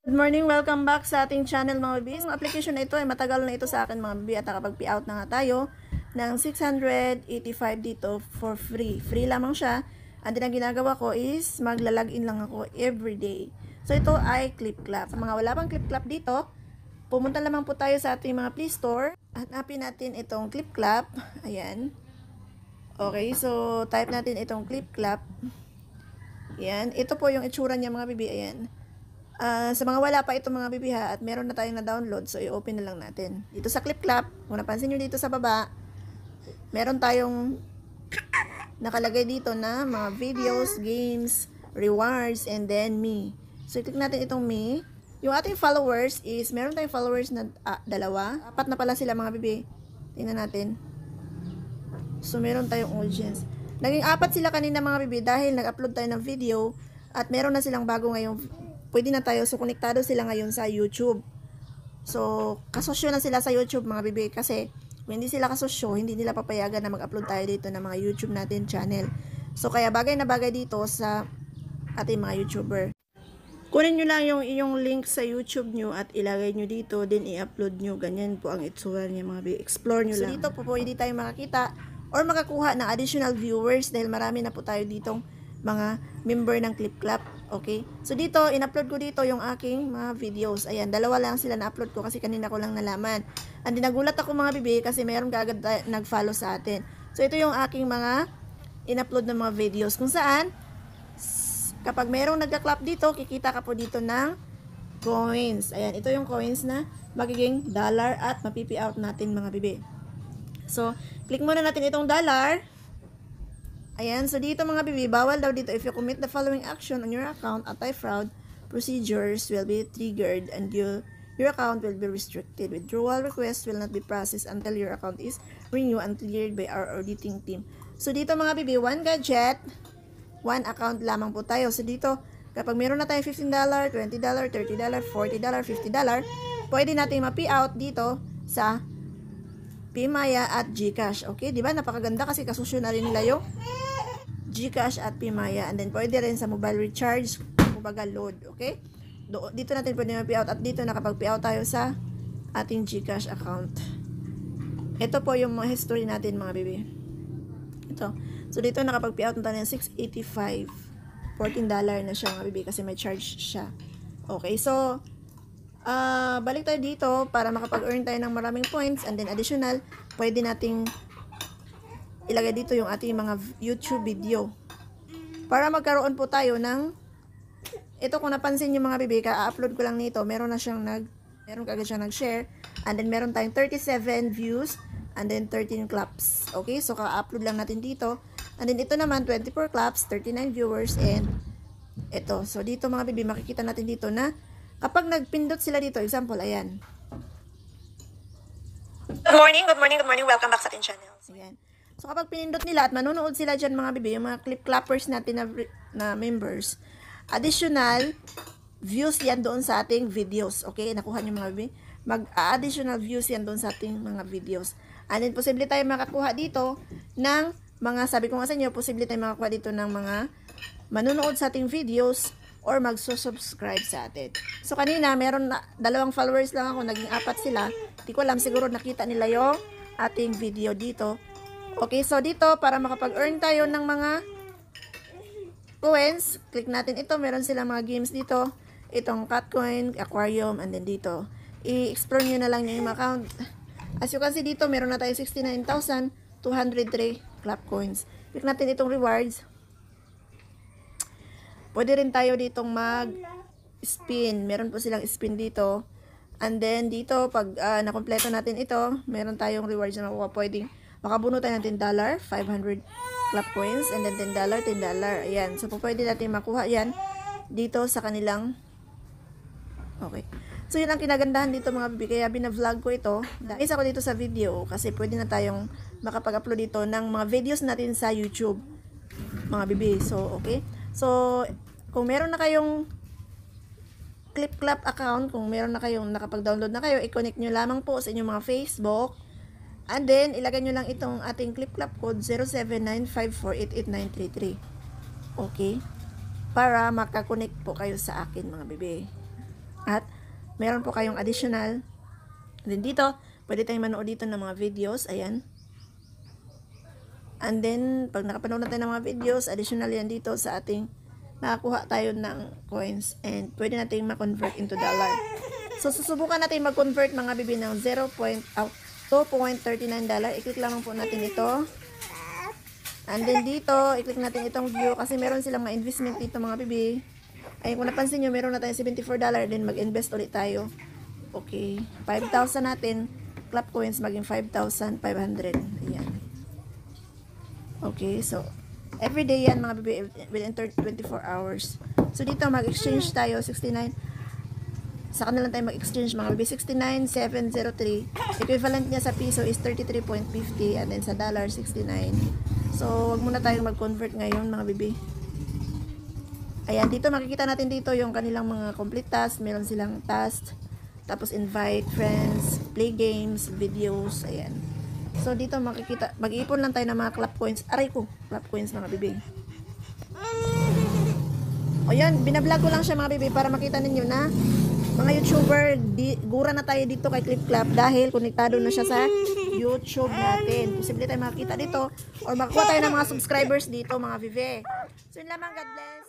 Good morning, welcome back sa ating channel mga bis. Ang application na ito ay matagal na ito sa akin mga bis at nakapag out na nga tayo ng 685 dito for free. Free lamang siya. And then ang ginagawa ko is maglalagin lang ako every day. So ito ay clip clap. Mga wala pang clip clap dito, pumunta lamang po tayo sa ating mga Play Store. Hanapin natin itong clip clap. Ayan. Okay, so type natin itong clip clap. Ayan. Ito po yung itsura niya mga bibi. Ayan. Uh, sa mga wala pa itong mga bibiha at meron na tayong na-download, so i-open na lang natin. Dito sa Clip Clap, kung napansin nyo dito sa baba, meron tayong nakalagay dito na mga videos, games, rewards, and then me. So i-click natin itong me. Yung ating followers is, meron tayong followers na ah, dalawa. Apat na pala sila mga bibi. Tingnan natin. So meron tayong audience. Naging apat sila kanina mga bibi dahil nag-upload tayo ng video at meron na silang bago ngayong pwede na tayo. So, konektado sila ngayon sa YouTube. So, kasosyo na sila sa YouTube, mga bibi. Kasi, kung hindi sila kasosyo, hindi nila papayagan na mag-upload tayo dito ng mga YouTube natin channel. So, kaya bagay na bagay dito sa ating mga YouTuber. Kunin nyo lang yung iyong link sa YouTube nyo at ilagay nyo dito, then i-upload nyo. Ganyan po ang itsura niya mga bibi. Explore nyo so, lang. So, dito po po hindi tayo makakita or makakuha ng additional viewers dahil marami na po tayo ditong mga member ng ClipClap. Okay? So dito, in-upload ko dito yung aking mga videos. Ayan, dalawa lang sila na-upload ko kasi kanina ko lang nalaman. And dinagulat ako mga bibi kasi mayroon kaagad nag-follow sa atin. So ito yung aking mga in-upload ng mga videos kung saan kapag merong nagka-clap dito, kikita ka po dito ng coins. Ayan, ito yung coins na magiging dollar at mapipi out natin mga bibi. So, click muna natin itong dollar. Ayan, so dito mga bibi, bawal daw dito if you commit the following action on your account, anti-fraud procedures will be triggered and you, your account will be restricted. Withdrawal request will not be processed until your account is renewed and cleared by our auditing team. So dito mga bibi, one gadget, one account lamang po tayo. So dito, kapag meron na tayo $15, $20, $30, $40, $50, pwede natin ma-pay out dito sa Pimaya at Gcash. Okay, di ba? Napakaganda kasi kasusyo na rin nila yung GCash at Pimaya. And then pwede rin sa mobile recharge, kumbaga load, okay? Do dito natin pwede mag out at dito nakapag out tayo sa ating GCash account. Ito po yung mga history natin mga baby. Ito. So dito nakapag-payout na tayo 685. 14 na siya mga baby kasi may charge siya. Okay, so uh, balik tayo dito para makapag-earn tayo ng maraming points and then additional, pwede nating ilagay dito yung ating mga YouTube video. Para magkaroon po tayo ng ito kung napansin yung mga bibika, upload ko lang nito. Meron na siyang nag meron kagad siyang nag-share and then meron tayong 37 views and then 13 claps. Okay? So ka-upload lang natin dito. And then ito naman 24 claps, 39 viewers and ito. So dito mga bibi makikita natin dito na kapag nagpindot sila dito, example, ayan. Good morning, good morning, good morning. Welcome back sa ating channel. Ayan. So, kapag pinindot nila at manonood sila dyan mga bebe, yung mga clip clappers natin na, na members, additional views yan doon sa ating videos. Okay? Nakuha nyo mga bebe? Mag-additional views yan doon sa ating mga videos. And then, posible tayo makakuha dito ng mga, sabi ko nga sa inyo, posible tayo makakuha dito ng mga manonood sa ating videos or magsusubscribe sa atin. So, kanina, meron na, dalawang followers lang ako, naging apat sila. Hindi ko alam, siguro nakita nila yung ating video dito. Okay, so dito, para makapag-earn tayo ng mga coins, click natin ito. Meron sila mga games dito. Itong Catcoin, Aquarium, and then dito. I-explore nyo na lang yung account. As you can see dito, meron na tayo 69,203 clap coins. Click natin itong rewards. Pwede rin tayo ditong mag-spin. Meron po silang spin dito. And then dito, pag uh, ah, nakompleto natin ito, meron tayong rewards na makuha pwedeng makabunutan natin dollar, 500 club coins, and then 10 dollar, 10 dollar. Ayan. So, pwede natin makuha yan dito sa kanilang Okay. So, yun ang kinagandahan dito mga bibi. Kaya binavlog ko ito. Nais ako dito sa video kasi pwede na tayong makapag-upload dito ng mga videos natin sa YouTube. Mga bibi. So, okay. So, kung meron na kayong clip ClipClap account, kung meron na kayong nakapag-download na kayo, i-connect nyo lamang po sa inyong mga Facebook, And then, ilagay nyo lang itong ating clip-clap code 0795488933. Okay? Para makakonect po kayo sa akin mga bebe. At, meron po kayong additional. And then dito, pwede tayong manood dito ng mga videos. Ayan. And then, pag nakapanood na tayo ng mga videos, additional yan dito sa ating nakakuha tayo ng coins and pwede natin ma-convert into dollar. So, susubukan natin mag-convert mga bebe, ng 0.0. 2.39 dollar. I-click lamang po natin ito. And then dito, i-click natin itong view kasi meron silang mga investment dito mga bibi. Ay, kung napansin nyo, meron na tayong 74 dollar. Then mag-invest ulit tayo. Okay. 5,000 natin. Clap coins maging 5,500. Ayan. Okay, so every day yan mga bibi within 24 hours. So dito mag-exchange tayo 69 sa kanila tayo mag-exchange mga baby 69,703 equivalent niya sa piso is 33.50 and then sa dollar 69 so wag muna tayong mag-convert ngayon mga baby ayan dito makikita natin dito yung kanilang mga complete tasks meron silang task tapos invite friends play games videos ayan so dito makikita mag-iipon lang tayo ng mga clap coins aray ko clap coins mga baby o yan binablog ko lang siya mga baby para makita ninyo na mga YouTuber, di, gura na tayo dito kay Clip Clap dahil konektado na siya sa YouTube natin. Posible tayo makita dito or makakuha tayo ng mga subscribers dito, mga Vive. So, yun lamang. God bless.